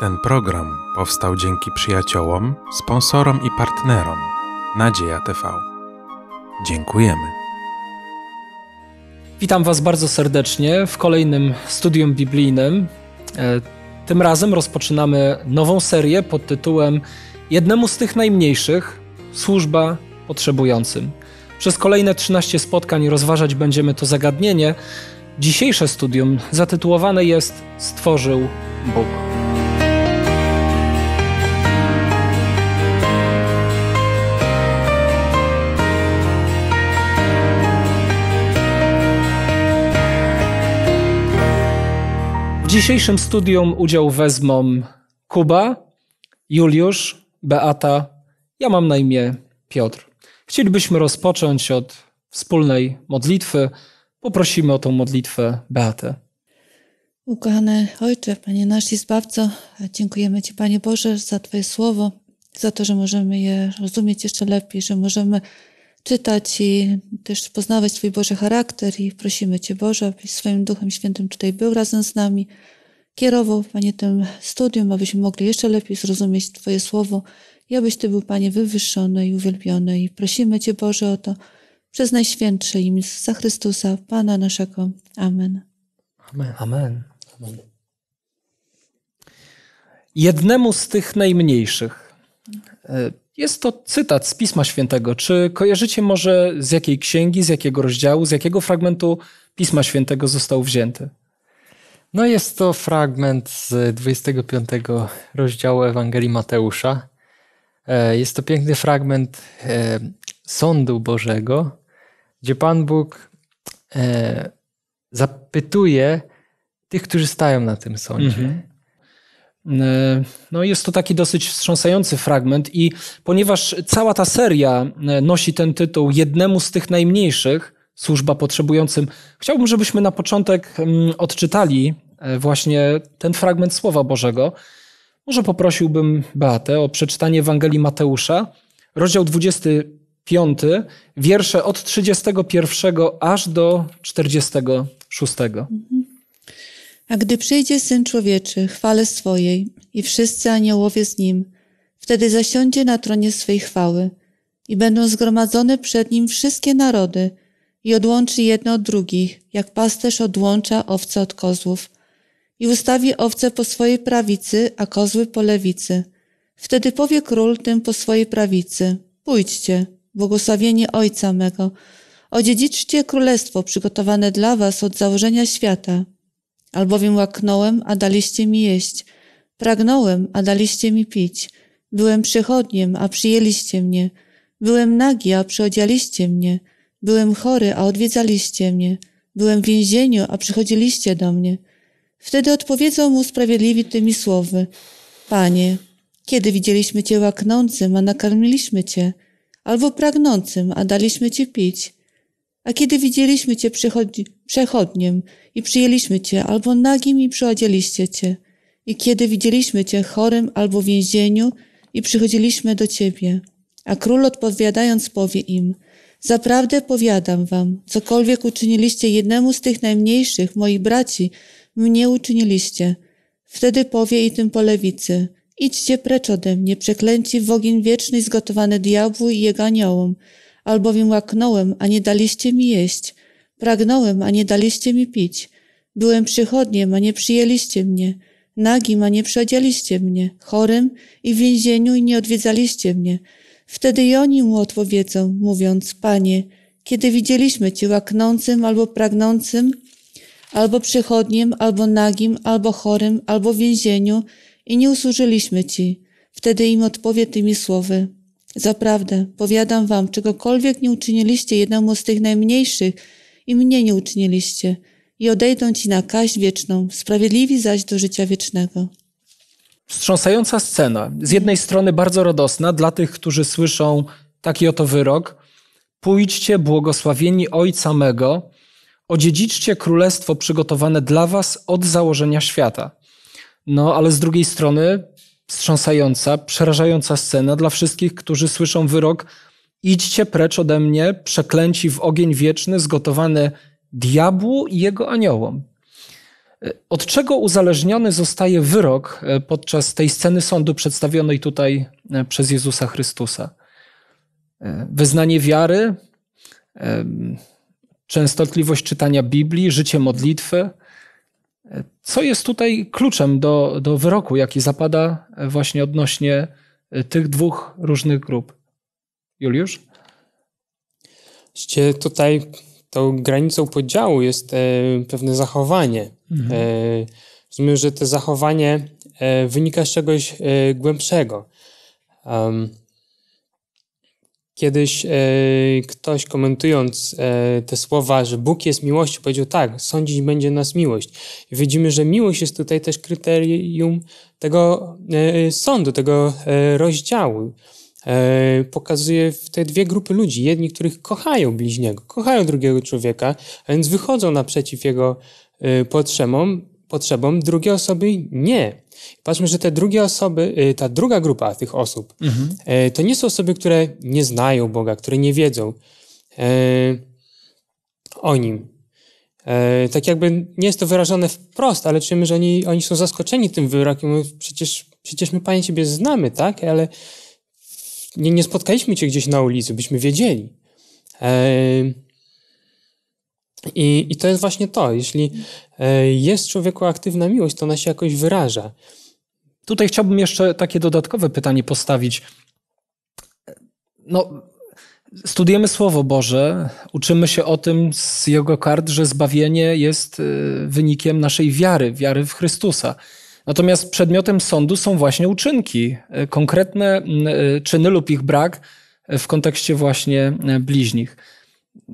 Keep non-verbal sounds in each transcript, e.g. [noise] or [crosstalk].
Ten program powstał dzięki przyjaciołom, sponsorom i partnerom Nadzieja TV. Dziękujemy. Witam Was bardzo serdecznie w kolejnym studium biblijnym. E, tym razem rozpoczynamy nową serię pod tytułem Jednemu z tych najmniejszych służba potrzebującym. Przez kolejne 13 spotkań rozważać będziemy to zagadnienie. Dzisiejsze studium zatytułowane jest Stworzył Bóg. W dzisiejszym studium udział wezmą Kuba, Juliusz, Beata, ja mam na imię Piotr. Chcielibyśmy rozpocząć od wspólnej modlitwy. Poprosimy o tą modlitwę Beatę. Ukochany Ojcze, Panie nasz i Zbawco, dziękujemy Ci, Panie Boże, za Twoje słowo, za to, że możemy je rozumieć jeszcze lepiej, że możemy czytać i też poznawać Twój Boże charakter i prosimy Cię Boże, abyś swoim Duchem Świętym tutaj był razem z nami, kierował Panie tym studium, abyśmy mogli jeszcze lepiej zrozumieć Twoje Słowo i abyś Ty był Panie wywyższony i uwielbiony i prosimy Cię Boże o to przez Najświętsze imię za Chrystusa, Pana naszego. Amen. Amen. Amen. Amen. Jednemu z tych najmniejszych e, jest to cytat z Pisma Świętego. Czy kojarzycie może z jakiej księgi, z jakiego rozdziału, z jakiego fragmentu Pisma Świętego został wzięty? No jest to fragment z 25 rozdziału Ewangelii Mateusza. E, jest to piękny fragment e, sądu Bożego, gdzie Pan Bóg e, zapytuje tych, którzy stają na tym sądzie. Mhm. E, no jest to taki dosyć wstrząsający fragment i ponieważ cała ta seria e, nosi ten tytuł jednemu z tych najmniejszych, służba potrzebującym, chciałbym, żebyśmy na początek mm, odczytali e, właśnie ten fragment Słowa Bożego. Może poprosiłbym Beatę o przeczytanie Ewangelii Mateusza, rozdział 25, wiersze od 31 aż do 46. Mhm. A gdy przyjdzie Syn Człowieczy, chwale swojej i wszyscy aniołowie z Nim, wtedy zasiądzie na tronie swej chwały i będą zgromadzone przed Nim wszystkie narody i odłączy jedno od drugich, jak pasterz odłącza owce od kozłów i ustawi owce po swojej prawicy, a kozły po lewicy. Wtedy powie król tym po swojej prawicy, pójdźcie, błogosławieni Ojca mego, odziedziczcie królestwo przygotowane dla was od założenia świata – Albowiem łaknąłem, a daliście mi jeść. Pragnąłem, a daliście mi pić. Byłem przychodniem, a przyjęliście mnie. Byłem nagi, a przyodzialiście mnie. Byłem chory, a odwiedzaliście mnie. Byłem w więzieniu, a przychodziliście do mnie. Wtedy odpowiedzą mu sprawiedliwi tymi słowy. Panie, kiedy widzieliśmy Cię łaknącym, a nakarmiliśmy Cię, albo pragnącym, a daliśmy Ci pić? A kiedy widzieliśmy Cię przechodniem i przyjęliśmy Cię, albo nagim i przyodzieliście Cię, i kiedy widzieliśmy Cię chorym albo w więzieniu i przychodziliśmy do Ciebie. A król odpowiadając powie im, Zaprawdę powiadam wam, cokolwiek uczyniliście jednemu z tych najmniejszych moich braci, mnie uczyniliście. Wtedy powie i tym lewicy, idźcie precz ode mnie, przeklęci w ogień wieczny zgotowany diabłu i jego aniołom, albowiem łaknąłem, a nie daliście mi jeść, pragnąłem, a nie daliście mi pić, byłem przychodniem, a nie przyjęliście mnie, nagim, a nie przedzieliście mnie, chorym i w więzieniu i nie odwiedzaliście mnie. Wtedy i oni mu odpowiedzą, mówiąc, Panie, kiedy widzieliśmy Cię łaknącym albo pragnącym, albo przychodniem, albo nagim, albo chorym, albo w więzieniu i nie usłużyliśmy Ci. Wtedy im odpowie tymi słowy. Zaprawdę, powiadam wam, czegokolwiek nie uczyniliście jednemu z tych najmniejszych, i mnie nie uczyniliście, i odejdą ci na kaść wieczną, sprawiedliwi zaś do życia wiecznego. Wstrząsająca scena. Z jednej strony bardzo radosna dla tych, którzy słyszą taki oto wyrok. Pójdźcie błogosławieni Ojca mego, odziedziczcie królestwo przygotowane dla was od założenia świata. No ale z drugiej strony wstrząsająca, przerażająca scena dla wszystkich, którzy słyszą wyrok: idźcie precz ode mnie, przeklęci w ogień wieczny, zgotowany diabłu i jego aniołom. E, od czego uzależniony zostaje wyrok e, podczas tej sceny sądu przedstawionej tutaj e, przez Jezusa Chrystusa? Wyznanie wiary, częstotliwość czytania Biblii, życie modlitwy, co jest tutaj kluczem do, do wyroku, jaki zapada e, właśnie odnośnie e, tych dwóch różnych grup? Juliusz? Tutaj tą granicą podziału jest e, pewne zachowanie. Mhm. Rozumiem, że to zachowanie wynika z czegoś głębszego. Kiedyś e, ktoś komentując e, te słowa, że Bóg jest miłością, powiedział tak, sądzić będzie nas miłość. I widzimy, że miłość jest tutaj też kryterium tego e, sądu, tego e, rozdziału. E, pokazuje te dwie grupy ludzi. Jedni, których kochają bliźniego, kochają drugiego człowieka, a więc wychodzą naprzeciw jego e, potrzebom, potrzebom, drugie osoby nie. Patrzmy, że te drugie osoby, y, ta druga grupa tych osób, mhm. Y, to nie są osoby, które nie znają Boga, które nie wiedzą y, o Nim. Tak jakby nie jest to wyrażone wprost, ale czujemy, że oni, oni są zaskoczeni tym wyrokiem. przecież, przecież my, Panie, Ciebie znamy, tak? Ale nie, nie spotkaliśmy Cię gdzieś na ulicy, byśmy wiedzieli. I, I to jest właśnie to. Jeśli e, jest człowieku aktywna miłość, to ona się jakoś wyraża. Tutaj chciałbym jeszcze takie dodatkowe pytanie postawić. No, Studujemy Słowo Boże, uczymy się o tym z jego kart, że zbawienie jest e, wynikiem naszej wiary, wiary w Chrystusa. Natomiast przedmiotem sądu są właśnie uczynki, e, konkretne czyny lub ich brak w kontekście właśnie bliźnich.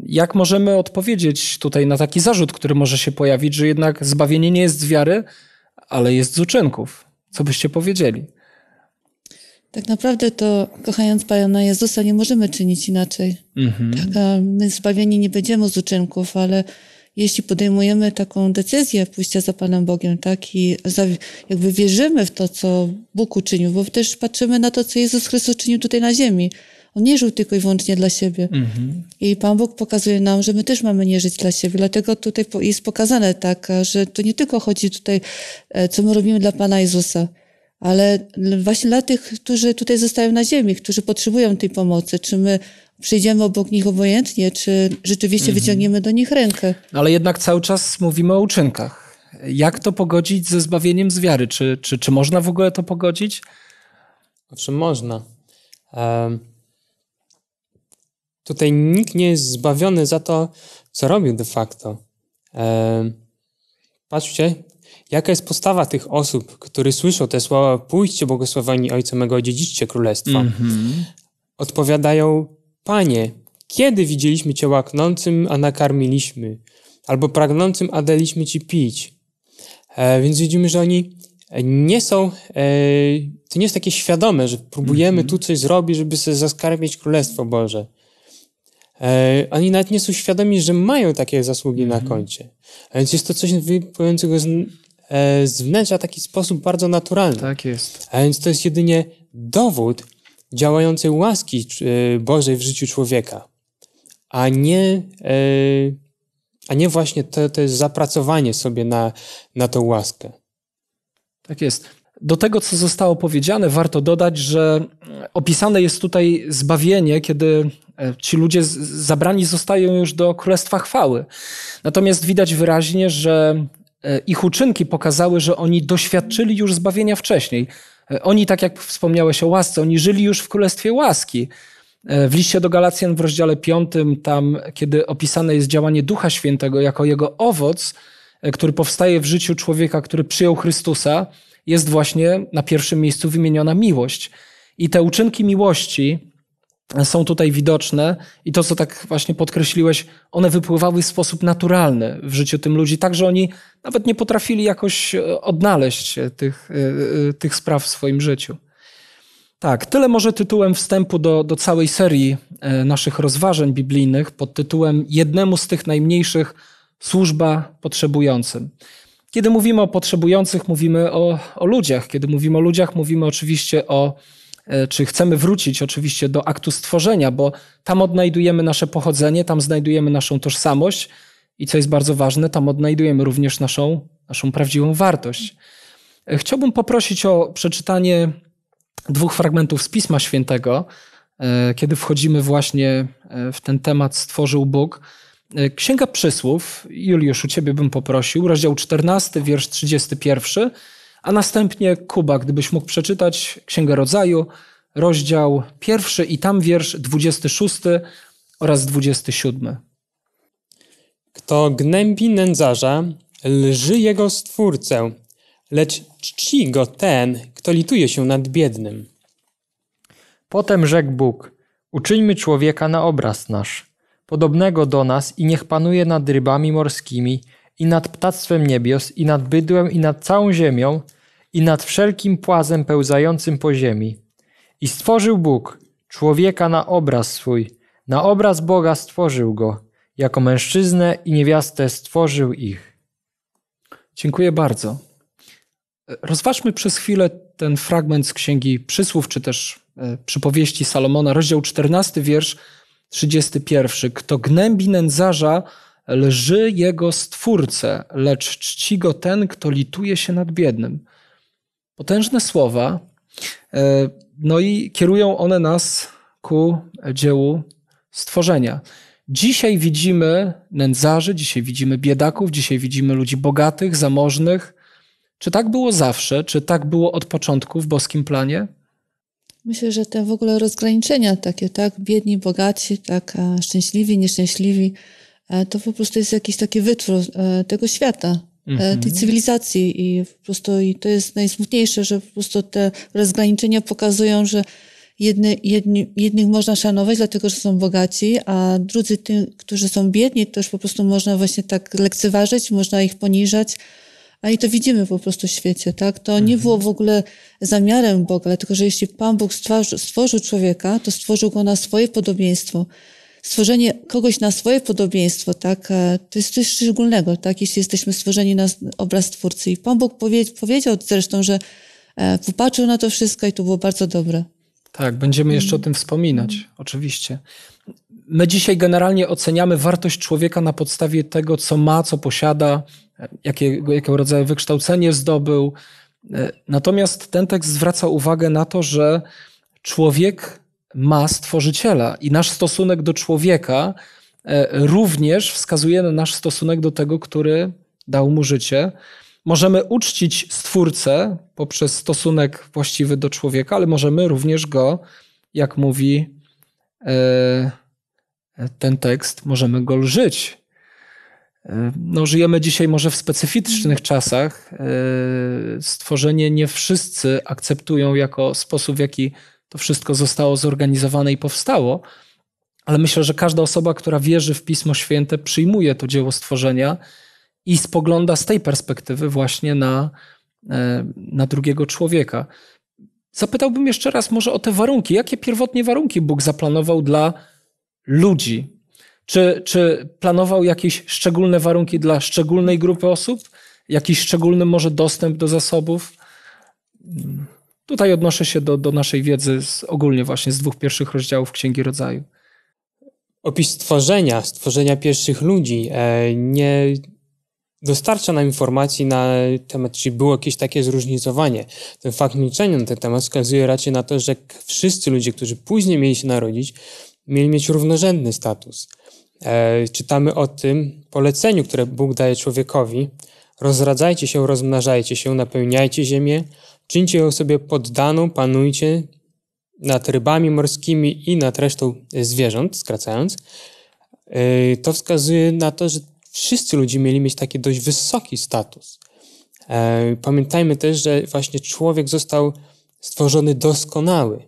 Jak możemy odpowiedzieć tutaj na taki zarzut, który może się pojawić, że jednak zbawienie nie jest z wiary, ale jest z uczynków? Co byście powiedzieli? Tak naprawdę to, kochając Pana Jezusa, nie możemy czynić inaczej. Mhm. Tak, my zbawieni nie będziemy z uczynków, ale jeśli podejmujemy taką decyzję pójścia za Panem Bogiem, tak, i za, jakby wierzymy w to, co Bóg uczynił, bo też patrzymy na to, co Jezus Chrystus czynił tutaj na ziemi. On no nie żył tylko i wyłącznie dla siebie. Mhm. I Pan Bóg pokazuje nam, że my też mamy nie żyć dla siebie. Dlatego tutaj jest pokazane tak, że to nie tylko chodzi tutaj, e, co my robimy dla Pana Jezusa, ale właśnie dla tych, którzy tutaj zostają na ziemi, którzy potrzebują tej pomocy. Czy my przyjdziemy obok nich obojętnie, czy rzeczywiście mhm. wyciągniemy do nich rękę. Ale jednak cały czas mówimy o uczynkach. Jak to pogodzić ze zbawieniem z wiary? Czy, czy, czy można w ogóle to pogodzić? Owszem, znaczy, można. Um, Tutaj nikt nie jest zbawiony za to, co robił de facto. E, patrzcie, jaka jest postawa tych osób, które słyszą te słowa: Pójdźcie, błogosławieni Ojca mego, dziedziczcie królestwa. Mm -hmm. Odpowiadają: Panie, kiedy widzieliśmy Cię łaknącym, a nakarmiliśmy, albo pragnącym, a daliśmy Ci pić? E, więc widzimy, że oni nie są, e, to nie jest takie świadome, że próbujemy mm -hmm. tu coś zrobić, żeby sobie zaskarbić Królestwo Boże. E, oni nawet nie są świadomi, że mają takie zasługi na mhm. koncie. A więc jest to coś wypływającego z, e, z wnętrza w taki sposób bardzo naturalny. Tak jest. A więc to jest jedynie dowód działającej łaski e, Bożej w życiu człowieka, a nie, a nie właśnie to, to jest zapracowanie sobie na, na tą łaskę. Tak jest. Do tego, co zostało powiedziane, warto dodać, że opisane jest tutaj zbawienie, kiedy E, ci ludzie zabrani zostają już do Królestwa Chwały. Natomiast widać wyraźnie, że e, ich uczynki pokazały, że oni doświadczyli już zbawienia wcześniej. E, oni, tak jak wspomniałeś o łasce, oni żyli już w Królestwie Łaski. W liście do Galacjan w rozdziale 5, tam kiedy opisane jest działanie Ducha Świętego jako jego owoc, który powstaje w życiu człowieka, który przyjął Chrystusa, jest właśnie na pierwszym miejscu wymieniona miłość. I te uczynki miłości, są tutaj widoczne i to, co tak właśnie podkreśliłeś, one wypływały w sposób naturalny w życiu tym ludzi, tak że oni nawet nie potrafili jakoś e, odnaleźć tych, e, e, tych spraw w swoim życiu. Tak, tyle może tytułem wstępu do, do całej serii naszych rozważań biblijnych pod tytułem Jednemu z tych najmniejszych służba potrzebującym. Kiedy mówimy o potrzebujących, mówimy o, o ludziach. Kiedy mówimy o ludziach, mówimy oczywiście o E, czy chcemy wrócić oczywiście do aktu stworzenia, bo tam odnajdujemy nasze pochodzenie, tam znajdujemy naszą tożsamość i co jest bardzo ważne, tam odnajdujemy również naszą, naszą prawdziwą wartość. E, chciałbym poprosić o przeczytanie dwóch fragmentów z Pisma Świętego, e, kiedy wchodzimy właśnie w ten temat Stworzył Bóg. Księga Przysłów, Juliusz, u Ciebie bym poprosił, rozdział 14, wiersz 31 a następnie Kuba, gdybyś mógł przeczytać Księgę Rodzaju, rozdział pierwszy i tam wiersz 26 oraz 27. Kto gnębi nędzarza, lży jego stwórcę, lecz czci go ten, kto lituje się nad biednym. Potem rzekł Bóg: Uczyńmy człowieka na obraz nasz, podobnego do nas, i niech panuje nad rybami morskimi, i nad ptactwem niebios, i nad bydłem, i nad całą ziemią, i nad wszelkim płazem pełzającym po ziemi. I stworzył Bóg człowieka na obraz swój, na obraz Boga stworzył go, jako mężczyznę i niewiastę stworzył ich. Dziękuję bardzo. Rozważmy przez chwilę ten fragment z Księgi Przysłów, czy też e, przypowieści Salomona, rozdział 14, wiersz 31. Kto gnębi nędzarza, lży jego stwórcę, lecz czci go ten, kto lituje się nad biednym. Potężne słowa, e, no i kierują one nas ku dziełu stworzenia. Dzisiaj widzimy nędzarzy, dzisiaj widzimy biedaków, dzisiaj widzimy ludzi bogatych, zamożnych. Czy tak było zawsze? Czy tak było od początku w boskim planie? Myślę, że te w ogóle rozgraniczenia takie, tak? Biedni, bogaci, tak? A szczęśliwi, nieszczęśliwi E, to po prostu jest jakiś taki wytwór e, tego świata, e, mhm. tej cywilizacji i po prostu i to jest najsmutniejsze, że po prostu te rozgraniczenia pokazują, że jedny, jedni, jednych można szanować, dlatego że są bogaci, a drudzy, którzy są biedni, też po prostu można właśnie tak lekceważyć, można ich poniżać. A i to widzimy po prostu w świecie, tak? To nie mhm. było w ogóle zamiarem Boga, dlatego że jeśli Pan Bóg stworzy stworzył człowieka, to stworzył go na swoje podobieństwo stworzenie kogoś na swoje podobieństwo, tak, e, to jest coś szczególnego, tak, jeśli jesteśmy stworzeni na obraz Twórcy. I Pan Bóg powie, powiedział zresztą, że e, popatrzył na to wszystko i to było bardzo dobre. Tak, będziemy jeszcze o tym wspominać, oczywiście. My dzisiaj generalnie oceniamy wartość człowieka na podstawie tego, co ma, co posiada, jakiego, jakiego rodzaju wykształcenie zdobył. E, natomiast ten tekst zwraca uwagę na to, że człowiek ma stworzyciela i nasz stosunek do człowieka e, również wskazuje na nasz stosunek do tego, który dał mu życie. Możemy uczcić Stwórcę poprzez stosunek właściwy do człowieka, ale możemy również go, jak mówi e, ten tekst, możemy go lżyć. E, no, żyjemy dzisiaj może w specyficznych czasach. Stworzenie nie wszyscy akceptują jako sposób, w jaki to wszystko zostało zorganizowane i powstało. Ale myślę, że każda osoba, która wierzy w Pismo Święte, przyjmuje to dzieło stworzenia i spogląda z tej perspektywy właśnie na, e, na drugiego człowieka. Zapytałbym jeszcze raz może o te warunki. Jakie pierwotnie warunki Bóg zaplanował dla ludzi? Czy, czy planował jakieś szczególne warunki dla szczególnej grupy osób? Jakiś szczególny może dostęp do zasobów? Hmm. Tutaj odnoszę się do, do naszej wiedzy z, ogólnie właśnie z dwóch pierwszych rozdziałów Księgi Rodzaju. Opis stworzenia, stworzenia pierwszych ludzi e, nie dostarcza nam informacji na temat, czy było jakieś takie zróżnicowanie. Ten fakt milczenia na ten temat wskazuje raczej na to, że wszyscy ludzie, którzy później mieli się narodzić, mieli mieć równorzędny status. E, czytamy o tym poleceniu, które Bóg daje człowiekowi, Rozradzajcie się, rozmnażajcie się, napełniajcie ziemię, czyńcie ją sobie poddaną, panujcie nad rybami morskimi i nad resztą zwierząt, skracając. Yy, to wskazuje na to, że wszyscy ludzie mieli mieć taki dość wysoki status. Yy, pamiętajmy też, że właśnie człowiek został stworzony doskonały.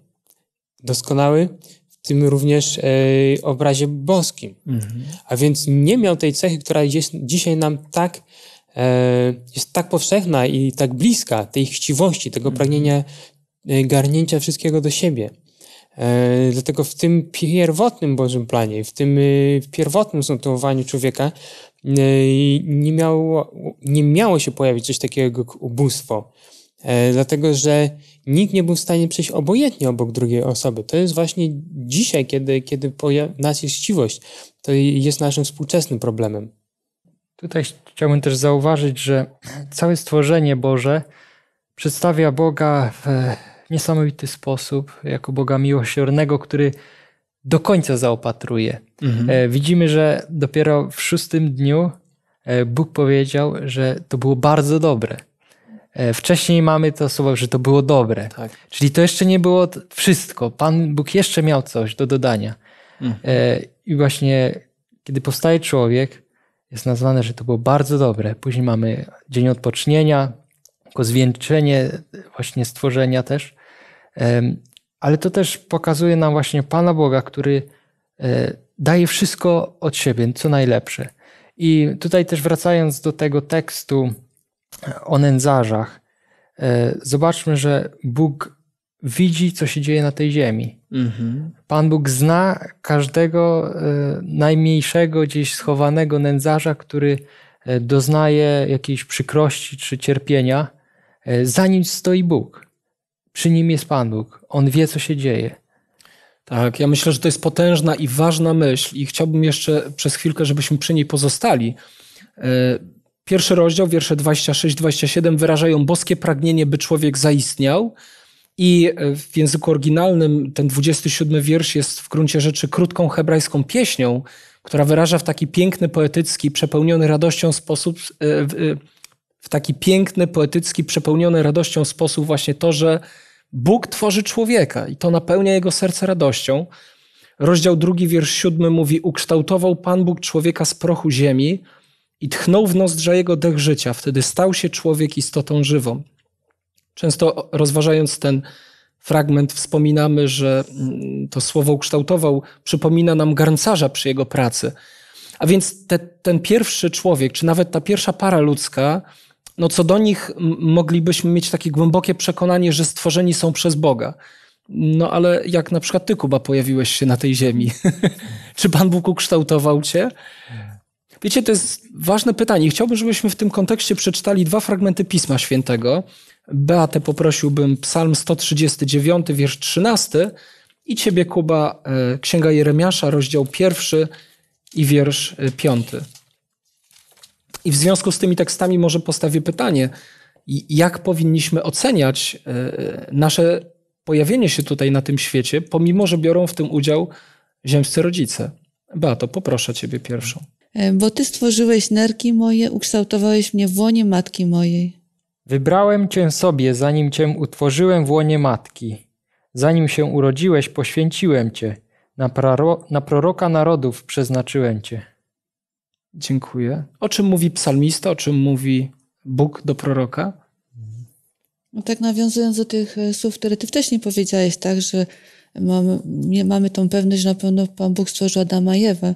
Doskonały w tym również yy, obrazie boskim. Mhm. A więc nie miał tej cechy, która jest dzisiaj nam tak E, jest tak powszechna i tak bliska tej chciwości, tego mhm. pragnienia e, garnięcia wszystkiego do siebie. E, dlatego w tym pierwotnym Bożym planie, w tym pierwotnym znotowania człowieka nie miało, nie miało się pojawić coś takiego jak ubóstwo. Dlatego, że nikt nie był w stanie przejść obojętnie obok drugiej osoby. To jest właśnie dzisiaj, kiedy, kiedy nas jest chciwość. To jest naszym współczesnym problemem. Tutaj chciałbym też zauważyć, że całe stworzenie Boże przedstawia Boga w niesamowity sposób, jako Boga miłosiernego, który do końca zaopatruje. Mhm. E, widzimy, że dopiero w szóstym dniu e, Bóg powiedział, że to było bardzo dobre. E, wcześniej mamy to słowo, że to było dobre. Tak. Czyli to jeszcze nie było wszystko. Pan Bóg jeszcze miał coś do dodania. Mhm. I właśnie kiedy powstaje człowiek, jest nazwane, że to było bardzo dobre. Później mamy dzień odpocznienia, jako zwieńczenie właśnie stworzenia też. Ale to też pokazuje nam właśnie Pana Boga, który e, daje wszystko od siebie, co najlepsze. I tutaj też wracając do tego tekstu o nędzarzach, e, zobaczmy, że Bóg widzi, co się dzieje na tej ziemi. Mhm. Pan Bóg zna każdego e, najmniejszego, gdzieś schowanego nędzarza, który e, doznaje jakiejś przykrości czy cierpienia. E, za nim stoi Bóg. Przy nim jest Pan Bóg. On wie, co się dzieje. Tak, ja myślę, że to jest potężna i ważna myśl, i chciałbym jeszcze przez chwilkę, żebyśmy przy niej pozostali. Pierwszy rozdział, wiersze 26-27 wyrażają boskie pragnienie, by człowiek zaistniał, i e, w języku oryginalnym ten 27 wiersz jest w gruncie rzeczy krótką hebrajską pieśnią, która wyraża w taki piękny, poetycki, przepełniony radością sposób, e, e, w taki piękny, poetycki, przepełniony radością sposób właśnie to, że Bóg tworzy człowieka i to napełnia jego serce radością. Rozdział drugi, wiersz siódmy mówi: Ukształtował Pan Bóg człowieka z prochu ziemi i tchnął w nozdrza jego dech życia. Wtedy stał się człowiek istotą żywą. Często rozważając ten fragment, wspominamy, że mm, to słowo ukształtował, przypomina nam garncarza przy jego pracy. A więc te, ten pierwszy człowiek, czy nawet ta pierwsza para ludzka, no co do nich moglibyśmy mieć takie głębokie przekonanie, że stworzeni są przez Boga. No ale jak na przykład ty, Kuba, pojawiłeś się na tej ziemi? [laughs] czy Pan Bóg ukształtował cię? Wiecie, to jest ważne pytanie. Chciałbym, żebyśmy w tym kontekście przeczytali dwa fragmenty Pisma Świętego. Beatę poprosiłbym Psalm 139, wiersz 13 i Ciebie, Kuba, e, Księga Jeremiasza, rozdział pierwszy i wiersz e, piąty. I w związku z tymi tekstami może postawię pytanie, jak powinniśmy oceniać e, nasze pojawienie się tutaj na tym świecie, pomimo że biorą w tym udział ziemscy rodzice. Beato, poproszę Ciebie pierwszą. Bo Ty stworzyłeś nerki moje, ukształtowałeś mnie w łonie matki mojej. Wybrałem Cię sobie, zanim Cię utworzyłem w łonie matki. Zanim się urodziłeś, poświęciłem Cię. Na, praro, na proroka narodów przeznaczyłem Cię. Dziękuję. O czym mówi psalmista, o czym mówi Bóg do proroka? No tak nawiązując do tych e, słów, które Ty wcześniej powiedziałeś, tak, że mamy, mamy tą pewność, że na pewno Pan Bóg stworzył Adama i Ewę.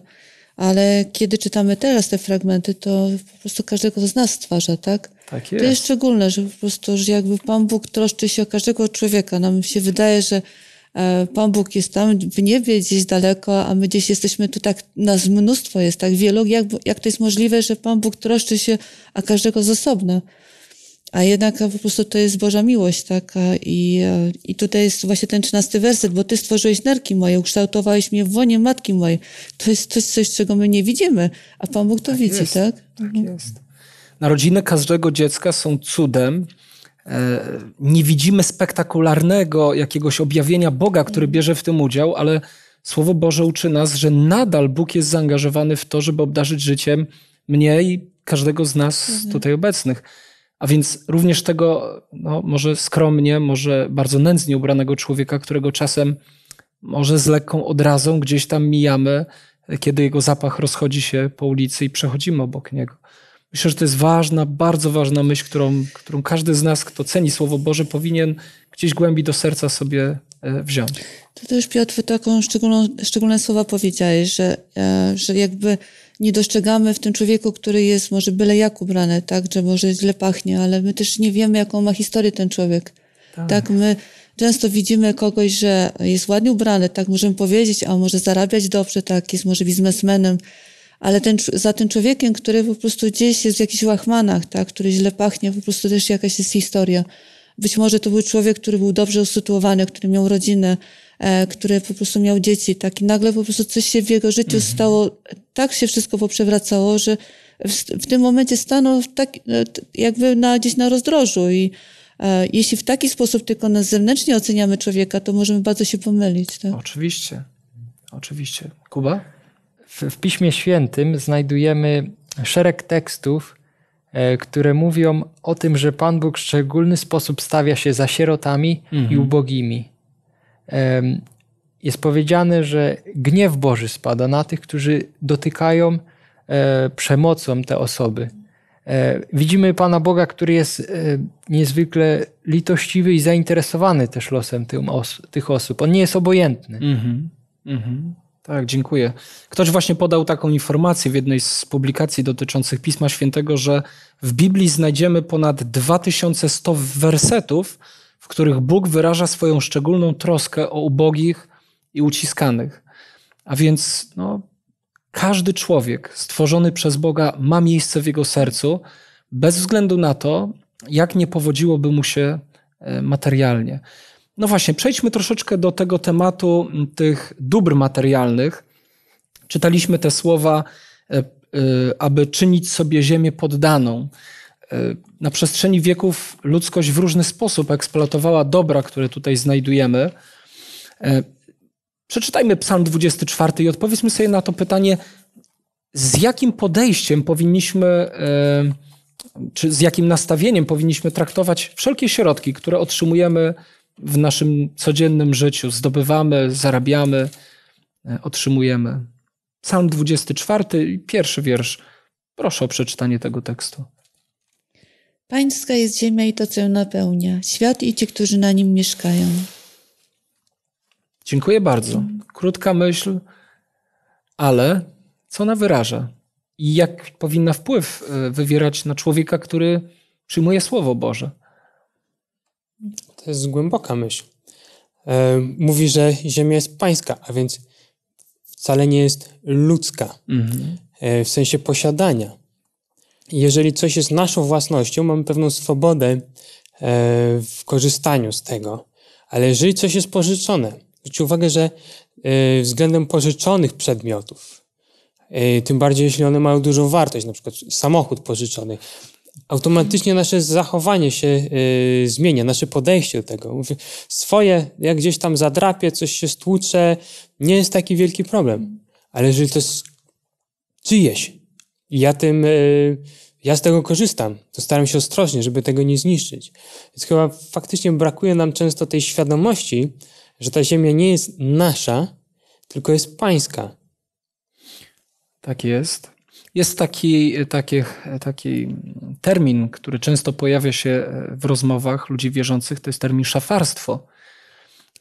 Ale kiedy czytamy teraz te fragmenty, to po prostu każdego z nas stwarza, tak? Tak jest. To jest szczególne, że po prostu, że jakby Pan Bóg troszczy się o każdego człowieka. Nam się wydaje, że e, Pan Bóg jest tam w niebie, gdzieś daleko, a my gdzieś jesteśmy tu tak, nas mnóstwo jest, tak wielu. Jak, jak to jest możliwe, że Pan Bóg troszczy się o każdego z osobna? A jednak po prostu to jest Boża miłość taka i, e, i tutaj jest właśnie ten trzynasty werset, bo Ty stworzyłeś nerki moje, ukształtowałeś mnie w łonie matki mojej. To jest coś, coś czego my nie widzimy, a Pan Bóg to tak widzi, jest, tak? Tak mhm. jest. Narodziny każdego dziecka są cudem. E, nie widzimy spektakularnego jakiegoś objawienia Boga, który mhm. bierze w tym udział, ale Słowo Boże uczy nas, że nadal Bóg jest zaangażowany w to, żeby obdarzyć życiem mnie i każdego z nas mhm. tutaj obecnych. A więc również tego, no, może skromnie, może bardzo nędznie ubranego człowieka, którego czasem może z lekką odrazą gdzieś tam mijamy, kiedy jego zapach rozchodzi się po ulicy i przechodzimy obok niego. Myślę, że to jest ważna, bardzo ważna myśl, którą, którą każdy z nas, kto ceni Słowo Boże, powinien gdzieś głębi do serca sobie e, wziąć. To też Piotr, taką szczególną, szczególne słowa powiedziałeś, że, e, że jakby nie dostrzegamy w tym człowieku, który jest może byle jak ubrany, tak, że może źle pachnie, ale my też nie wiemy, jaką ma historię ten człowiek. Tak, tak my często widzimy kogoś, że jest ładnie ubrany, tak możemy powiedzieć, a może zarabiać dobrze, tak, jest może biznesmenem, ale ten, za tym człowiekiem, który po prostu gdzieś jest w jakichś łachmanach, tak, który źle pachnie, po prostu też jakaś jest historia. Być może to był człowiek, który był dobrze usytuowany, który miał rodzinę, e, który po prostu miał dzieci, tak, i nagle po prostu coś się w jego życiu mhm. stało, tak się wszystko poprzewracało, że w, w tym momencie stanął tak, e, jakby na, gdzieś na rozdrożu i, e, jeśli w taki sposób tylko nas zewnętrznie oceniamy człowieka, to możemy bardzo się pomylić. Tak? Oczywiście. Oczywiście. Kuba? w, w Piśmie Świętym znajdujemy szereg tekstów, e, które mówią o tym, że Pan Bóg w szczególny sposób stawia się za sierotami mhm. i ubogimi. Jest powiedziane, że gniew Boży spada na tych, którzy dotykają e, przemocą te osoby. E, widzimy Pana Boga, który jest niezwykle litościwy i zainteresowany też losem tych osób. On nie jest obojętny. Mhm. Mhm. Tak, dziękuję. Ktoś właśnie podał taką informację w jednej z publikacji dotyczących Pisma Świętego, że w Biblii znajdziemy ponad 2100 wersetów, w których Bóg wyraża swoją szczególną troskę o ubogich i uciskanych. A więc no, każdy człowiek stworzony przez Boga ma miejsce w jego sercu, bez względu na to, jak nie powodziłoby mu się e, materialnie. No właśnie, przejdźmy troszeczkę do tego tematu tych dóbr materialnych. Czytaliśmy te słowa, e, e, aby czynić sobie ziemię poddaną. E, na przestrzeni wieków ludzkość w różny sposób eksploatowała dobra, które tutaj znajdujemy. Przeczytajmy Psalm 24 i odpowiedzmy sobie na to pytanie, z jakim podejściem powinniśmy, czy z jakim nastawieniem powinniśmy traktować wszelkie środki, które otrzymujemy w naszym codziennym życiu zdobywamy, zarabiamy, e, otrzymujemy. Psalm 24, pierwszy wiersz. Proszę o przeczytanie tego tekstu. Pańska jest ziemia i to, co ją napełnia, świat i ci, którzy na nim mieszkają. Dziękuję bardzo. Krótka myśl, ale co ona wyraża? I jak powinna wpływ e, wywierać na człowieka, który przyjmuje Słowo Boże? To jest głęboka myśl. E, mówi, że Ziemia jest pańska, a więc wcale nie jest ludzka mhm. E, w sensie posiadania. Jeżeli coś jest naszą własnością, mamy pewną swobodę e, w korzystaniu z tego, ale jeżeli coś jest pożyczone, zwróćcie uwagę, że względem pożyczonych przedmiotów, tym bardziej jeśli one mają dużą wartość, na przykład samochód pożyczony, automatycznie nasze zachowanie się y, zmienia, nasze podejście do tego. swoje, jak gdzieś tam zadrapię, coś się stłucze, nie jest taki wielki problem. Ale jeżeli to jest czyjeś i ja tym, y, ja z tego korzystam, to staram się ostrożnie, żeby tego nie zniszczyć. Więc chyba faktycznie brakuje nam często tej świadomości, że ta ziemia nie jest nasza, tylko jest pańska. Tak jest. Jest taki, taki, taki termin, który często pojawia się w rozmowach ludzi wierzących, to jest termin szafarstwo.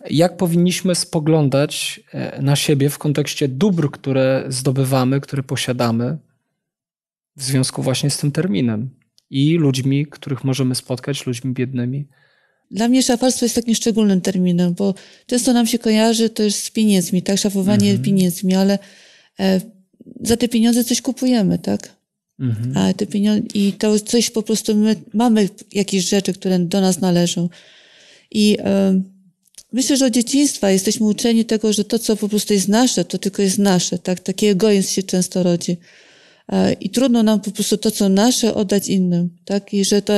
Jak powinniśmy spoglądać e, na siebie w kontekście dóbr, które zdobywamy, które posiadamy, w związku właśnie z tym terminem i ludźmi, których możemy spotkać, ludźmi biednymi? Dla mnie szafarstwo jest takim szczególnym terminem, bo często nam się kojarzy to już z pieniędzmi, tak, szafowanie mhm. pieniędzmi, ale e, za te pieniądze coś kupujemy, tak? Mhm. A te pieniądze, I to coś po prostu, my mamy jakieś rzeczy, które do nas należą. I y, myślę, że od dzieciństwa jesteśmy uczeni tego, że to, co po prostu jest nasze, to tylko jest nasze, tak? Taki egoizm się często rodzi. E, I trudno nam po prostu to, co nasze, oddać innym, tak? I że to,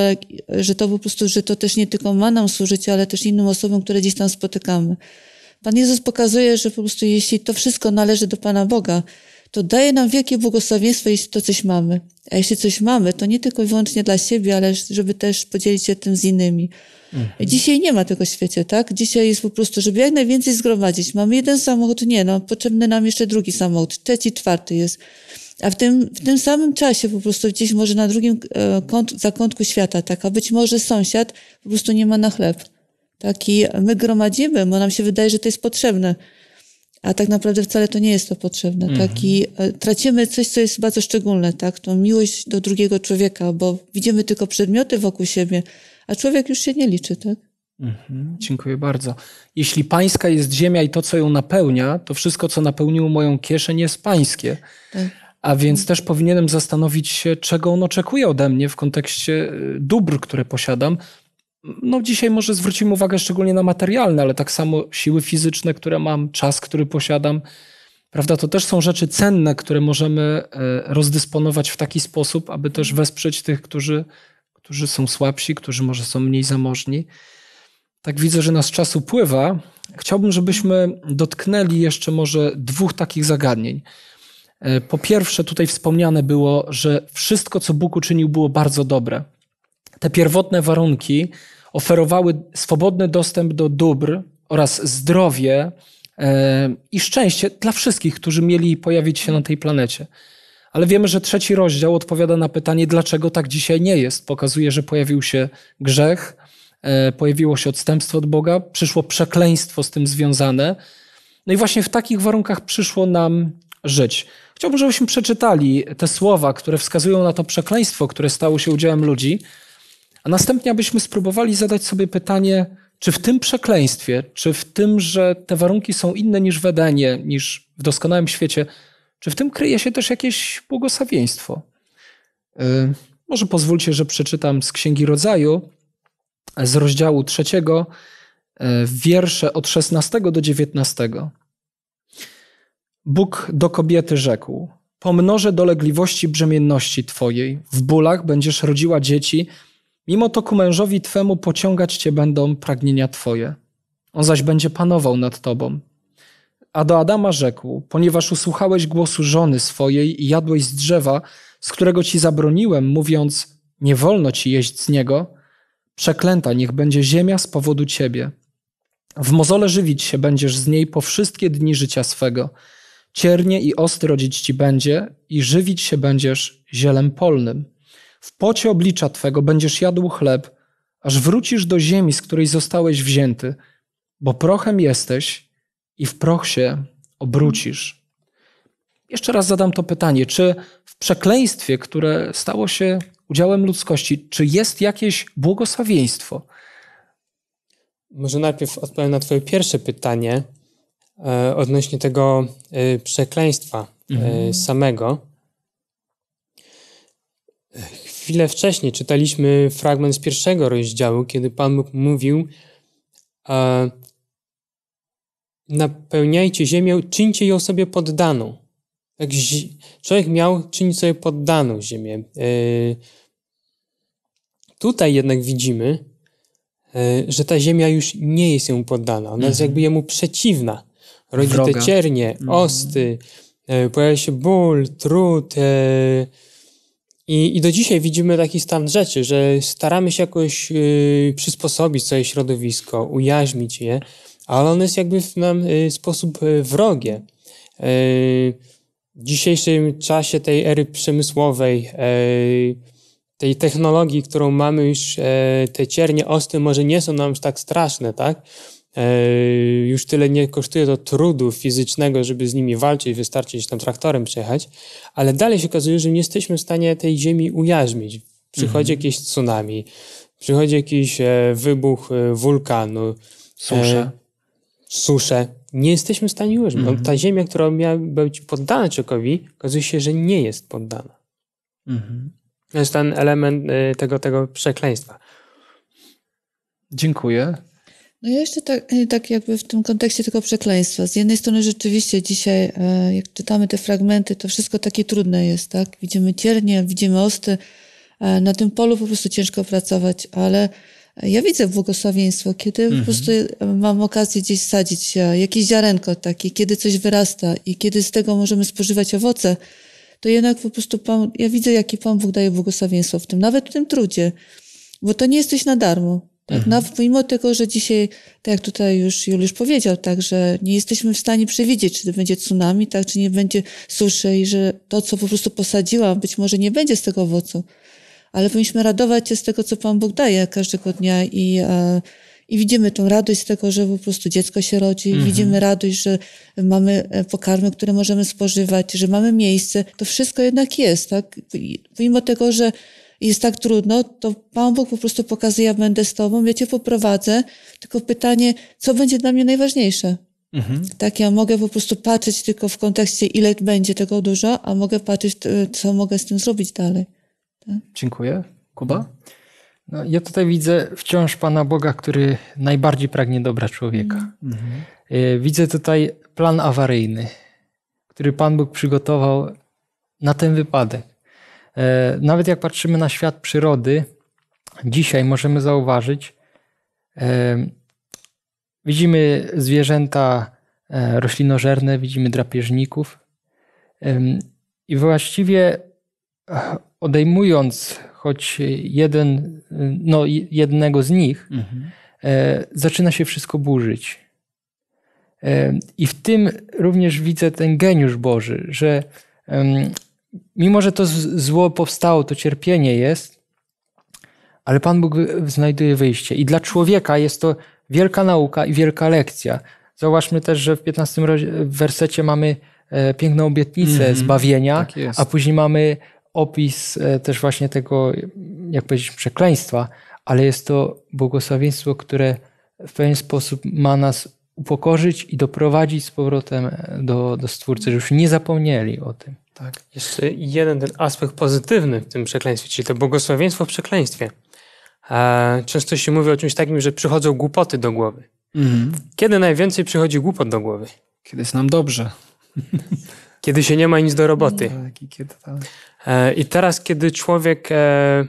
że to po prostu, że to też nie tylko ma nam służyć, ale też innym osobom, które gdzieś tam spotykamy. Pan Jezus pokazuje, że po prostu jeśli to wszystko należy do Pana Boga, to daje nam wielkie błogosławieństwo, jeśli to coś mamy. A jeśli coś mamy, to nie tylko i wyłącznie dla siebie, ale żeby też podzielić się tym z innymi. Mhm. Dzisiaj nie ma tego w świecie, tak? Dzisiaj jest po prostu, żeby jak najwięcej zgromadzić. Mamy jeden samochód, nie, no potrzebny nam jeszcze drugi samochód, trzeci, czwarty jest. A w tym, w tym samym czasie po prostu gdzieś może na drugim e, kąt, zakątku świata, tak? A być może sąsiad po prostu nie ma na chleb. Tak? I my gromadzimy, bo nam się wydaje, że to jest potrzebne a tak naprawdę wcale to nie jest to potrzebne, mhm. tak? I e, tracimy coś, co jest bardzo szczególne, tak? Tą miłość do drugiego człowieka, bo widzimy tylko przedmioty wokół siebie, a człowiek już się nie liczy, tak? Mhm. Dziękuję bardzo. Jeśli pańska jest ziemia i to, co ją napełnia, to wszystko, co napełniło moją kieszeń, jest pańskie. Tak. A więc też powinienem zastanowić się, czego on oczekuje ode mnie w kontekście e, dóbr, które posiadam, no dzisiaj może zwrócimy uwagę szczególnie na materialne, ale tak samo siły fizyczne, które mam, czas, który posiadam, prawda, to też są rzeczy cenne, które możemy e, rozdysponować w taki sposób, aby też wesprzeć tych, którzy, którzy są słabsi, którzy może są mniej zamożni. Tak widzę, że nas czas upływa. Chciałbym, żebyśmy dotknęli jeszcze może dwóch takich zagadnień. E, po pierwsze, tutaj wspomniane było, że wszystko, co Bóg uczynił, było bardzo dobre. Te pierwotne warunki oferowały swobodny dostęp do dóbr oraz zdrowie e, i szczęście dla wszystkich, którzy mieli pojawić się na tej planecie. Ale wiemy, że trzeci rozdział odpowiada na pytanie, dlaczego tak dzisiaj nie jest. Pokazuje, że pojawił się grzech, e, pojawiło się odstępstwo od Boga, przyszło przekleństwo z tym związane. No i właśnie w takich warunkach przyszło nam żyć. Chciałbym, żebyśmy przeczytali te słowa, które wskazują na to przekleństwo, które stało się udziałem ludzi. A następnie, abyśmy spróbowali zadać sobie pytanie, czy w tym przekleństwie, czy w tym, że te warunki są inne niż w Edenie, niż w doskonałym świecie, czy w tym kryje się też jakieś błogosławieństwo? Y, może pozwólcie, że przeczytam z Księgi Rodzaju, z rozdziału trzeciego, y, wiersze od 16 do 19. Bóg do kobiety rzekł: Pomnożę dolegliwości brzemienności twojej, w bólach będziesz rodziła dzieci Mimo to ku mężowi twemu pociągać cię będą pragnienia twoje. On zaś będzie panował nad tobą. A do Adama rzekł: Ponieważ usłuchałeś głosu żony swojej i jadłeś z drzewa, z którego ci zabroniłem, mówiąc: Nie wolno ci jeść z niego, przeklęta niech będzie ziemia z powodu ciebie. W mozole żywić się będziesz z niej po wszystkie dni życia swego. Ciernie i osty rodzić ci będzie, i żywić się będziesz zielem polnym. W pocie oblicza Twego będziesz jadł chleb, aż wrócisz do ziemi, z której zostałeś wzięty, bo prochem jesteś i w proch się obrócisz. Jeszcze raz zadam to pytanie: czy w przekleństwie, które stało się udziałem ludzkości, czy jest jakieś błogosławieństwo? Może najpierw odpowiem na Twoje pierwsze pytanie e, odnośnie tego e, przekleństwa e, mhm. samego. Chwilę wcześniej czytaliśmy fragment z pierwszego rozdziału, kiedy Pan Bóg mówił: e, Napełniajcie ziemię, czyńcie ją sobie poddaną. Tak, człowiek miał czynić sobie poddaną ziemię. E, tutaj jednak widzimy, e, że ta ziemia już nie jest jemu poddana. Ona mhm. jest jakby jemu przeciwna. Rodzi Wroga. te ciernie, mhm. osty, mhm. pojawia się ból, trud, i, I do dzisiaj widzimy taki stan rzeczy, że staramy się jakoś y, przysposobić swoje środowisko, ujaźnić je, ale ono jest jakby w nam y, sposób y, wrogie. w dzisiejszym czasie tej ery przemysłowej, tej technologii, którą mamy już, te ciernie ostre, może nie są nam już tak straszne, tak? E, już tyle nie kosztuje to trudu fizycznego, żeby z nimi walczyć, wystarczy się tam traktorem przejechać, ale dalej się okazuje, że nie jesteśmy w stanie tej ziemi ujarzmić. Przychodzi mhm. jakieś tsunami, przychodzi jakiś e, wybuch e, wulkanu. Susze. Susze. Nie jesteśmy w stanie ujarzmić. No, mhm. Ta ziemia, która miała być poddana czekowi, okazuje się, że nie jest poddana. Mhm. To jest ten element tego, tego przekleństwa. Dziękuję. No ja jeszcze tak, y, tak jakby w tym kontekście tego przekleństwa. Z jednej strony rzeczywiście dzisiaj, e, jak czytamy te fragmenty, to wszystko takie trudne jest, tak? Widzimy ciernie, widzimy osty. E, na tym polu po prostu ciężko pracować, ale ja widzę błogosławieństwo, kiedy mhm. po prostu e, mam okazję gdzieś sadzić jakieś ziarenko takie, kiedy coś wyrasta i kiedy z tego możemy spożywać owoce, to jednak po prostu Pan, ja widzę, jaki Pan Bóg daje błogosławieństwo w tym, nawet w tym trudzie, bo to nie jesteś na darmo. Tak? Mhm. No, mimo tego, że dzisiaj, tak jak tutaj już Juliusz powiedział, tak, że nie jesteśmy w stanie przewidzieć, czy będzie tsunami, tak, czy nie będzie suszy i że to, co po prostu posadziłam, być może nie będzie z tego owocu. Ale powinniśmy radować się z tego, co Pan Bóg daje każdego dnia i, e, i widzimy tą radość z tego, że po prostu dziecko się rodzi, mhm. widzimy radość, że mamy e, pokarmy, które możemy spożywać, że mamy miejsce. To wszystko jednak jest, tak? Mimo tego, że i jest tak trudno, to Pan Bóg po prostu pokazuje, ja będę z Tobą, ja Cię poprowadzę. Tylko pytanie, co będzie dla mnie najważniejsze? Mhm. Tak, ja mogę po prostu patrzeć tylko w kontekście, ile będzie tego dużo, a mogę patrzeć, e, co mogę z tym zrobić dalej. Tak? Dziękuję. Kuba? No, ja tutaj widzę wciąż Pana Boga, który najbardziej pragnie dobra człowieka. Mhm. E, widzę tutaj plan awaryjny, który Pan Bóg przygotował na ten wypadek. E, nawet jak patrzymy na świat przyrody, dzisiaj możemy zauważyć, e, widzimy zwierzęta e, roślinożerne, widzimy drapieżników i właściwie odejmując choć jeden, no, jednego z nich, mhm. zaczyna się wszystko burzyć. I w tym również widzę ten geniusz Boży, że mimo że to zło powstało, to cierpienie jest, ale Pan Bóg znajduje wyjście. I dla człowieka jest to wielka nauka i wielka lekcja. Zauważmy też, że w 15 wersecie mamy e, piękną obietnicę mm -hmm. zbawienia, tak a później mamy opis e, też właśnie tego, jak powiedzieć, przekleństwa, ale jest to błogosławieństwo, które w pewien sposób ma nas upokorzyć i doprowadzić z powrotem e, do, do Stwórcy, żebyśmy już nie zapomnieli o tym. Tak. Jeszcze jeden ten aspekt pozytywny w tym przekleństwie, czyli to błogosławieństwo w przekleństwie. Często się mówi o czymś takim, że przychodzą głupoty do głowy. Mhm. Kiedy najwięcej przychodzi głupot do głowy? Kiedy jest nam dobrze. [laughs] Kiedy się nie ma nic do roboty. No, e, i, teraz, kiedy człowiek. E,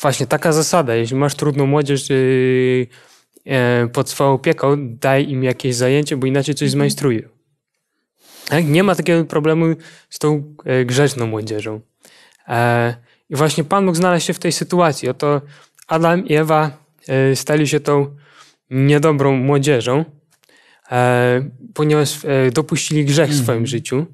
właśnie taka zasada, jeśli masz trudną młodzież e, pod swoją opieką, daj im jakieś zajęcie, bo inaczej coś mhm. zmajstrują. Tak? Nie ma takiego problemu z tą e, grzeczną młodzieżą. E, I właśnie Pan mógł znaleźć się w tej sytuacji. Oto Adam i Ewa e, stali się tą niedobrą młodzieżą, ponieważ dopuścili grzech w mhm. swoim życiu.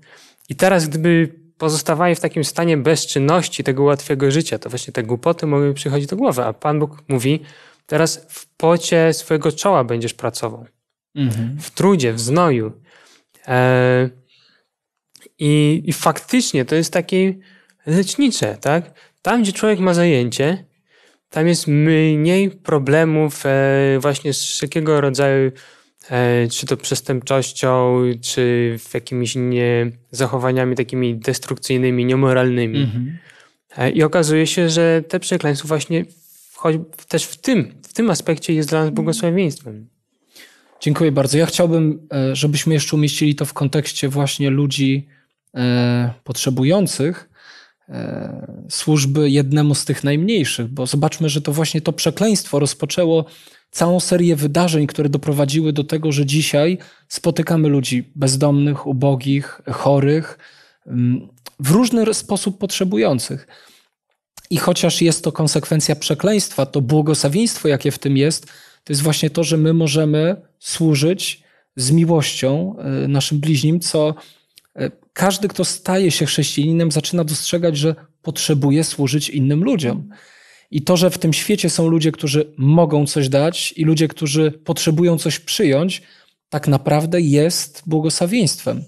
I teraz, gdyby pozostawali w takim stanie bezczynności tego łatwego życia, to właśnie te głupoty mogłyby przychodzić do głowy. A Pan Bóg mówi, teraz w pocie swojego czoła będziesz pracował. Mhm. W trudzie, w znoju. I, I faktycznie to jest takie lecznicze, tak? Tam, gdzie człowiek ma zajęcie, tam jest mniej problemów e, właśnie z wszelkiego rodzaju, e, czy to przestępczością, czy jakimiś nie, zachowaniami takimi destrukcyjnymi, niemoralnymi. Mhm. E, I okazuje się, że te przekleństwo właśnie choć, też w tym, w tym aspekcie jest dla nas mhm. błogosławieństwem. Dziękuję bardzo. Ja chciałbym, żebyśmy jeszcze umieścili to w kontekście właśnie ludzi, E, potrzebujących e, służby jednemu z tych najmniejszych, bo zobaczmy, że to właśnie to przekleństwo rozpoczęło całą serię wydarzeń, które doprowadziły do tego, że dzisiaj spotykamy ludzi bezdomnych, ubogich, chorych, mm, w różny sposób potrzebujących. I chociaż jest to konsekwencja przekleństwa, to błogosławieństwo, jakie w tym jest, to jest właśnie to, że my możemy służyć z miłością e, naszym bliźnim, co każdy, kto staje się chrześcijaninem, zaczyna dostrzegać, że potrzebuje służyć innym ludziom. I to, że w tym świecie są ludzie, którzy mogą coś dać i ludzie, którzy potrzebują coś przyjąć, tak naprawdę jest błogosławieństwem.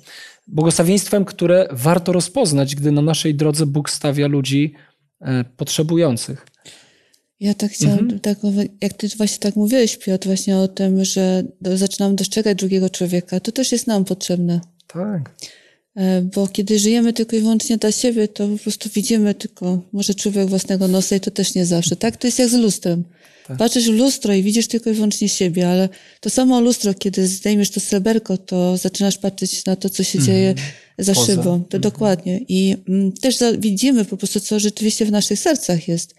Błogosławieństwem, które warto rozpoznać, gdy na naszej drodze Bóg stawia ludzi e, potrzebujących. Ja tak chciałam, mhm. tak, jak ty właśnie tak mówiłeś, Piotr, właśnie o tym, że zaczynam dostrzegać drugiego człowieka, to też jest nam potrzebne. Tak. E, bo kiedy żyjemy tylko i wyłącznie dla siebie, to po prostu widzimy tylko może człowiek własnego nosa i to też nie zawsze. Tak? To jest jak z lustrem. Tak. Patrzysz w lustro i widzisz tylko i wyłącznie siebie, ale to samo lustro, kiedy zdejmiesz to sreberko, to zaczynasz patrzeć na to, co się mm. dzieje za Poza. szybą. To mm. dokładnie. I mm, też za, widzimy po prostu, co rzeczywiście w naszych sercach jest.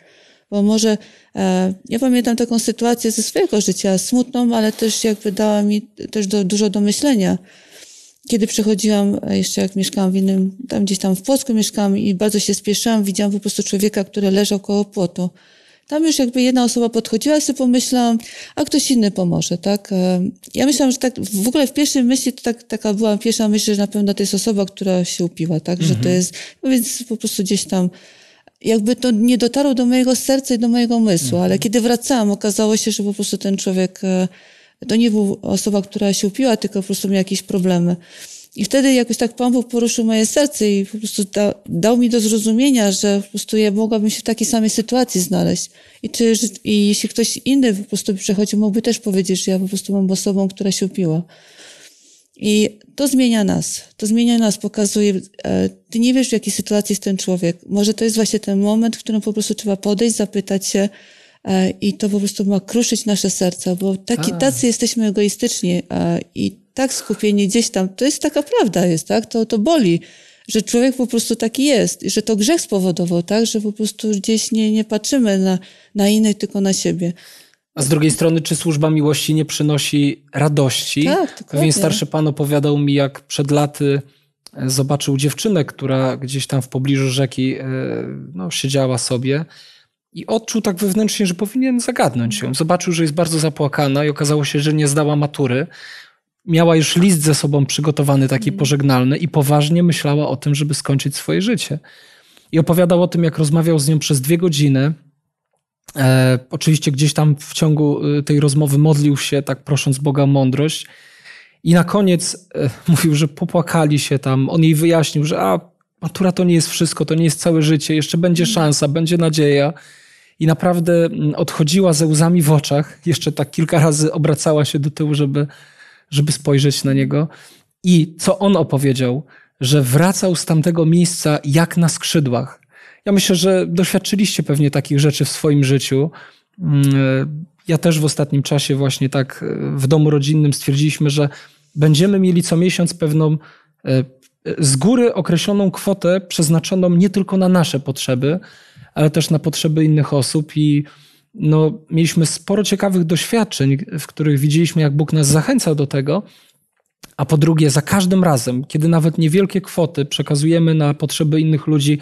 Bo może e, ja pamiętam taką sytuację ze swojego życia, smutną, ale też jakby dała mi też do, dużo do myślenia kiedy przychodziłam, e, jeszcze jak mieszkałam w innym, tam gdzieś tam w Płocku mieszkałam i bardzo się spieszyłam, widziałam po prostu człowieka, który leżał koło płotu. Tam już jakby jedna osoba podchodziła, sobie pomyślałam, a ktoś inny pomoże, tak? E, ja myślałam, że tak, w ogóle w pierwszej myśli to tak, taka była pierwsza myśl, że na pewno to jest osoba, która się upiła, tak? Mhm. Że to mhm. jest, no więc po prostu gdzieś tam, jakby to nie dotarło do mojego serca i do mojego mhm. umysłu, mhm. ale kiedy wracałam, okazało się, że po prostu ten człowiek e, to nie była osoba, która się upiła, tylko po prostu miała jakieś problemy. I wtedy jakoś tak Pan Bóg poruszył moje serce i po prostu da, dał mi do zrozumienia, że po prostu ja mogłabym się w takiej samej sytuacji znaleźć. I, czy, I jeśli ktoś inny po prostu przechodził, mógłby też powiedzieć, że ja po prostu mam osobą, która się upiła. I to zmienia nas. To zmienia nas, pokazuje, e, ty nie wiesz, w jakiej sytuacji jest ten człowiek. Może to jest właśnie ten moment, w którym po prostu trzeba podejść, zapytać się, E, i to po prostu ma kruszyć nasze serca, bo taki, tak. tacy jesteśmy egoistyczni e, i tak skupieni gdzieś tam, to jest taka prawda jest, tak? To, to boli, że człowiek po prostu taki jest, i że to grzech spowodował, tak? Że po prostu gdzieś nie, nie patrzymy na, na innych, tylko na siebie. A z drugiej strony, czy służba miłości nie przynosi radości? Tak, dokładnie. Pewien starszy pan opowiadał mi, jak przed laty e, zobaczył dziewczynę, która gdzieś tam w pobliżu rzeki no, siedziała sobie i odczuł tak wewnętrznie, że powinien zagadnąć ją. Zobaczył, że jest bardzo zapłakana i okazało się, że nie zdała matury. Miała już list ze sobą przygotowany, taki mhm. pożegnalny, i poważnie myślała o tym, żeby skończyć swoje życie. I opowiadał o tym, jak rozmawiał z nią przez dwie godziny. E, oczywiście gdzieś tam w ciągu y, tej rozmowy modlił się, tak prosząc Boga o mądrość. I na koniec e, [laughs] mówił, że popłakali się tam. On jej wyjaśnił, że a, matura to nie jest wszystko, to nie jest całe życie, jeszcze będzie mhm. szansa, będzie nadzieja i naprawdę mm, odchodziła ze łzami w oczach. Jeszcze tak kilka razy obracała się do tyłu, żeby, żeby spojrzeć na niego. I co on opowiedział, że wracał z tamtego miejsca jak na skrzydłach. Ja myślę, że doświadczyliście pewnie takich rzeczy w swoim życiu. Mm, e, ja też w ostatnim czasie, właśnie tak e, w domu rodzinnym, stwierdziliśmy, że będziemy mieli co miesiąc pewną e, z góry określoną kwotę przeznaczoną nie tylko na nasze potrzeby, ale też na potrzeby innych osób i no, mieliśmy sporo ciekawych doświadczeń, w których widzieliśmy, jak Bóg nas zachęcał do tego. A po drugie, za każdym razem, kiedy nawet niewielkie kwoty przekazujemy na potrzeby innych ludzi,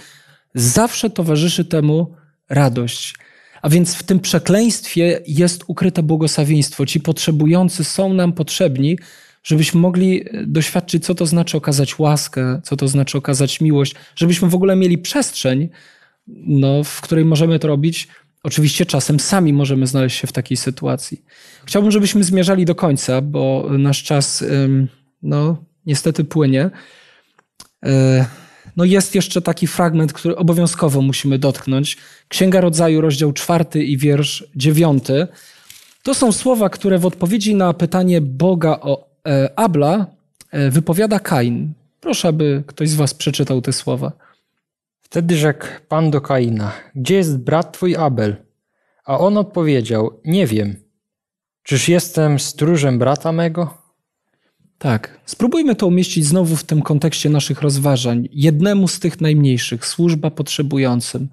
zawsze towarzyszy temu radość. A więc w tym przekleństwie jest ukryte błogosławieństwo. Ci potrzebujący są nam potrzebni, żebyśmy mogli e, doświadczyć, co to znaczy okazać łaskę, co to znaczy okazać miłość, żebyśmy w ogóle mieli przestrzeń, no, w której możemy to robić. Oczywiście czasem sami możemy znaleźć się w takiej sytuacji. Chciałbym, żebyśmy zmierzali do końca, bo nasz czas no, niestety płynie. E, no jest jeszcze taki fragment, który obowiązkowo musimy dotknąć. Księga Rodzaju, rozdział czwarty i wiersz dziewiąty. To są słowa, które w odpowiedzi na pytanie Boga o e, Abla e, wypowiada Kain. Proszę, aby ktoś z Was przeczytał te słowa. Wtedy rzekł Pan do Kaina: Gdzie jest brat twój Abel? A on odpowiedział: Nie wiem. Czyż jestem stróżem brata mego? Tak. Spróbujmy to umieścić znowu w tym kontekście naszych rozważań. Jednemu z tych najmniejszych, służba potrzebującym.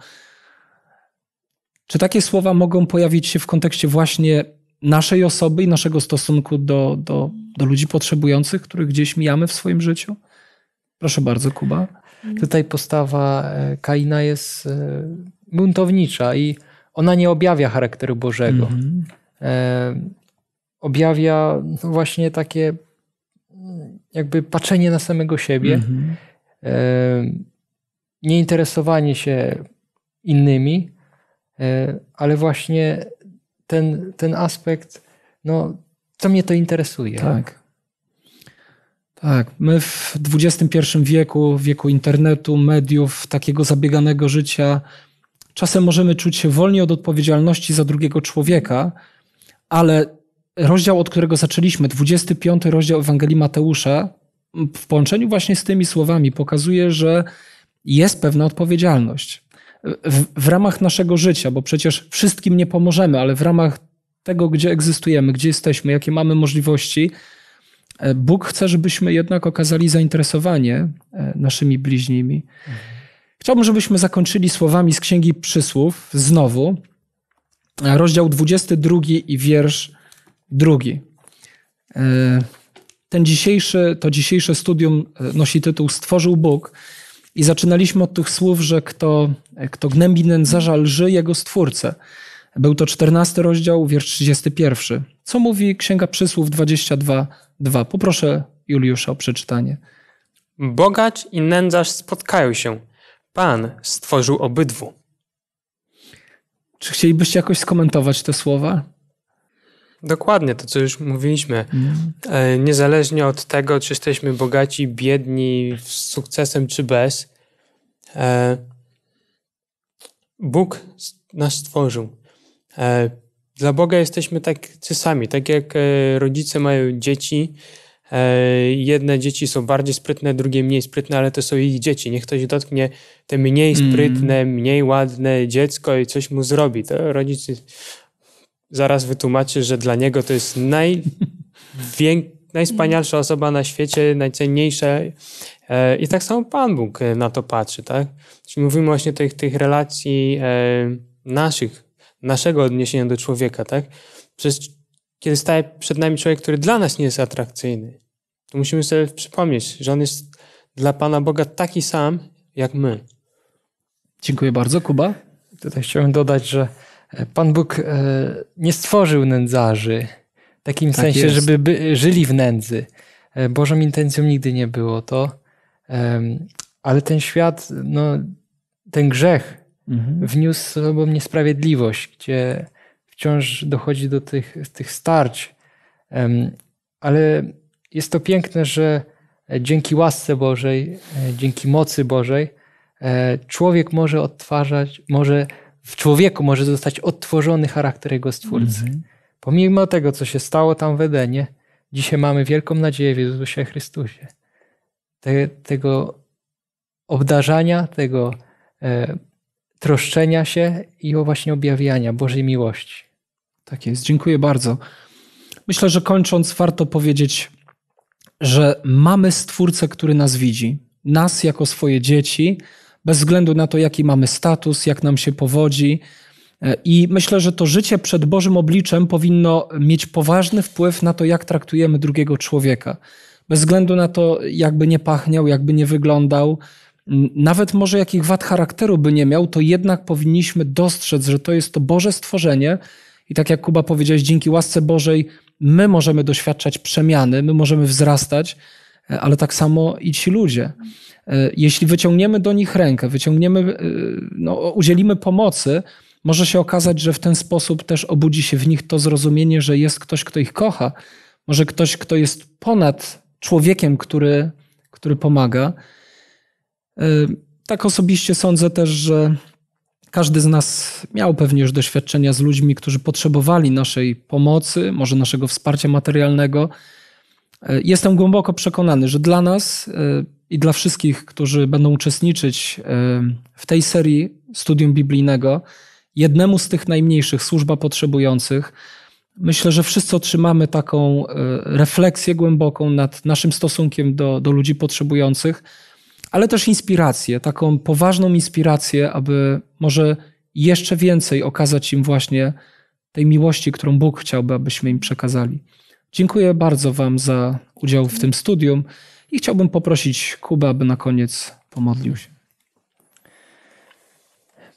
Czy takie słowa mogą pojawić się w kontekście właśnie naszej osoby i naszego stosunku do, do, do ludzi potrzebujących, których gdzieś mijamy w swoim życiu? Proszę bardzo, Kuba. Mhm. Tutaj postawa e, Kaina jest e, buntownicza i ona nie objawia charakteru Bożego. Mm -hmm. Objawia no, właśnie takie mm, jakby patrzenie na samego siebie, mm -hmm. nieinteresowanie się innymi, ale właśnie ten, ten aspekt, no, co mnie to interesuje. Tak. Tak, my w XXI wieku, wieku internetu, mediów, takiego zabieganego życia, czasem możemy czuć się wolni od odpowiedzialności za drugiego człowieka, ale rozdział, od którego zaczęliśmy, 25 rozdział Ewangelii Mateusza, w połączeniu właśnie z tymi słowami pokazuje, że jest pewna odpowiedzialność. W, w ramach naszego życia, bo przecież wszystkim nie pomożemy, ale w ramach tego, gdzie egzystujemy, gdzie jesteśmy, jakie mamy możliwości, E, Bóg chce, żebyśmy jednak okazali zainteresowanie e, naszymi bliźnimi. Chciałbym, żebyśmy zakończyli słowami z Księgi Przysłów, znowu, e, rozdział 22 i wiersz drugi. Ten dzisiejszy, to dzisiejsze studium nosi tytuł Stworzył Bóg i zaczynaliśmy od tych słów, że kto, kto gnębi nędzarza lży jego stwórcę. Był to 14 rozdział, wiersz 31. Co mówi Księga Przysłów 22:2? Poproszę Juliusza o przeczytanie. Bogacz i nędzarz spotkają się. Pan stworzył obydwu. Czy chcielibyście jakoś skomentować te słowa? Dokładnie to, co już mówiliśmy. Mm. E, niezależnie od tego, czy jesteśmy bogaci, biedni, z sukcesem czy bez, e, Bóg nas stworzył. E, dla Boga jesteśmy tak, tacy sami, tak jak e, rodzice mają dzieci. E, jedne dzieci są bardziej sprytne, drugie mniej sprytne, ale to są ich dzieci. Niech ktoś dotknie te mniej mm. sprytne, mniej ładne dziecko i coś mu zrobi. To rodzic zaraz wytłumaczy, że dla niego to jest największy [laughs] najwspanialsza osoba na świecie, najcenniejsza. I tak samo Pan Bóg na to patrzy, tak? Czyli mówimy właśnie o tych, tych relacji naszych naszego odniesienia do człowieka, tak? kiedy staje przed nami człowiek, który dla nas nie jest atrakcyjny, to musimy sobie przypomnieć, że on jest dla Pana Boga taki sam, jak my. Dziękuję bardzo, Kuba. Tutaj chciałem dodać, że Pan Bóg e, nie stworzył nędzarzy w takim tak sensie, jest. żeby by, żyli w nędzy. E, Bożą intencją nigdy nie było to, ale ten świat, no, ten grzech Mhm. wniósł sobą niesprawiedliwość, gdzie wciąż dochodzi do tych, tych starć. Ale jest to piękne, że dzięki łasce Bożej, e, dzięki mocy Bożej, e, człowiek może odtwarzać, może w człowieku może zostać odtworzony charakter jego stwórcy. Mm-hmm. Pomimo tego, co się stało tam w Edenie, dzisiaj mamy wielką nadzieję w Jezusie Chrystusie. Te, tego obdarzania, tego e, troszczenia się i o właśnie objawiania Bożej miłości. Tak jest, dziękuję bardzo. Myślę, że kończąc, warto powiedzieć, że mamy Stwórcę, który nas widzi, nas jako swoje dzieci, bez względu na to, jaki mamy status, jak nam się powodzi. I myślę, że to życie przed Bożym obliczem powinno mieć poważny wpływ na to, jak traktujemy drugiego człowieka. Bez względu na to, jakby nie pachniał, jakby nie wyglądał, nawet może jakich wad charakteru by nie miał, to jednak powinniśmy dostrzec, że to jest to Boże stworzenie. I tak jak Kuba powiedziałeś, dzięki łasce Bożej my możemy doświadczać przemiany, my możemy wzrastać, e, ale tak samo i ci ludzie. E, jeśli wyciągniemy do nich rękę, wyciągniemy, e, no, udzielimy pomocy, może się okazać, że w ten sposób też obudzi się w nich to zrozumienie, że jest ktoś, kto ich kocha, może ktoś, kto jest ponad człowiekiem, który, który pomaga. Y, tak osobiście sądzę też, że każdy z nas miał pewnie już doświadczenia z ludźmi, którzy potrzebowali naszej pomocy, może naszego wsparcia materialnego. Y, jestem głęboko przekonany, że dla nas y, i dla wszystkich, którzy będą uczestniczyć w tej serii studium biblijnego, jednemu z tych najmniejszych służba potrzebujących, myślę, że wszyscy otrzymamy taką refleksję głęboką nad naszym stosunkiem do, do ludzi potrzebujących ale też inspirację, taką poważną inspirację, aby może jeszcze więcej okazać im właśnie tej miłości, którą Bóg chciałby, abyśmy im przekazali. Dziękuję bardzo Wam za udział w tym studium i chciałbym poprosić Kubę, aby na koniec pomodlił się.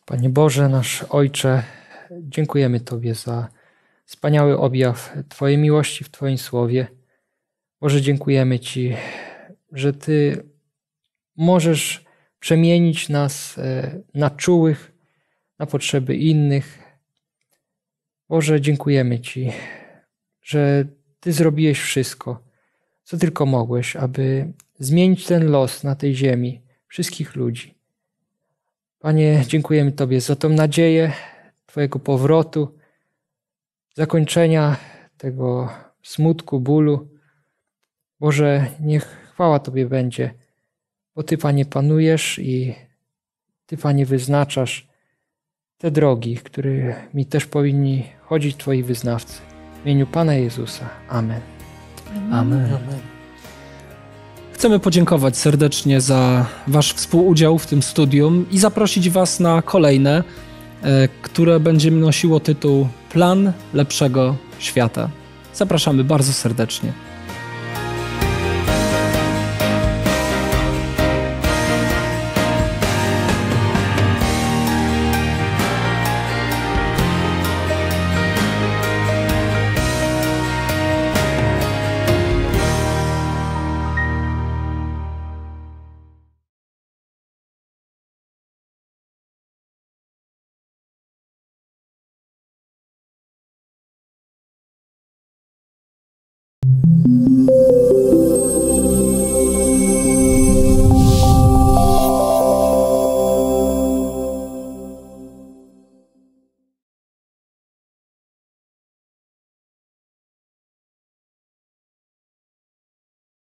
Panie Boże, nasz Ojcze, dziękujemy Tobie za wspaniały objaw Twojej miłości w Twoim słowie. Boże, dziękujemy Ci, że Ty możesz przemienić nas e, na czułych, na potrzeby innych. Boże, dziękujemy Ci, że Ty zrobiłeś wszystko, co tylko mogłeś, aby zmienić ten los na tej ziemi wszystkich ludzi. Panie, dziękujemy Tobie za tą nadzieję Twojego powrotu, zakończenia tego smutku, bólu. Boże, niech chwała Tobie będzie bo Ty, Panie, panujesz i Ty, Panie, wyznaczasz te drogi, którymi też powinni chodzić Twoi wyznawcy. W imieniu Pana Jezusa. Amen. Amen. Amen. Amen. Chcemy podziękować serdecznie za Wasz współudział w tym studium i zaprosić Was na kolejne, e, które będzie nosiło tytuł Plan lepszego świata. Zapraszamy bardzo serdecznie.